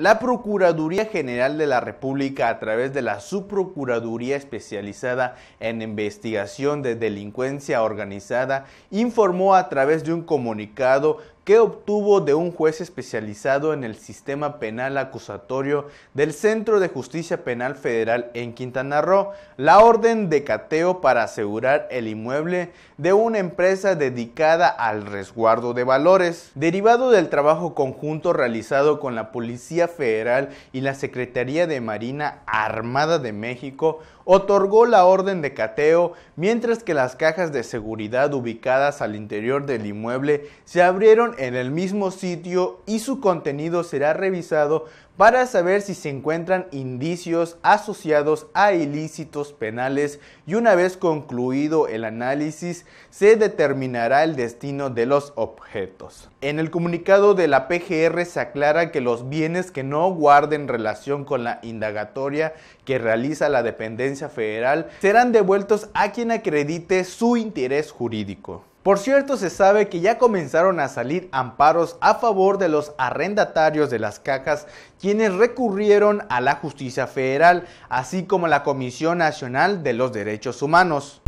La Procuraduría General de la República, a través de la Subprocuraduría especializada en investigación de delincuencia organizada, informó a través de un comunicado que obtuvo de un juez especializado en el sistema penal acusatorio del Centro de Justicia Penal Federal en Quintana Roo la orden de cateo para asegurar el inmueble de una empresa dedicada al resguardo de valores, derivado del trabajo conjunto realizado con la Policía Federal y la Secretaría de Marina Armada de México, otorgó la orden de cateo mientras que las cajas de seguridad ubicadas al interior del inmueble se abrieron en el mismo sitio y su contenido será revisado para saber si se encuentran indicios asociados a ilícitos penales y una vez concluido el análisis se determinará el destino de los objetos. En el comunicado de la PGR se aclara que los bienes que no guarden relación con la indagatoria que realiza la dependencia federal serán devueltos a quien acredite su interés jurídico. Por cierto, se sabe que ya comenzaron a salir amparos a favor de los arrendatarios de las cajas, quienes recurrieron a la justicia federal, así como la Comisión Nacional de los Derechos Humanos.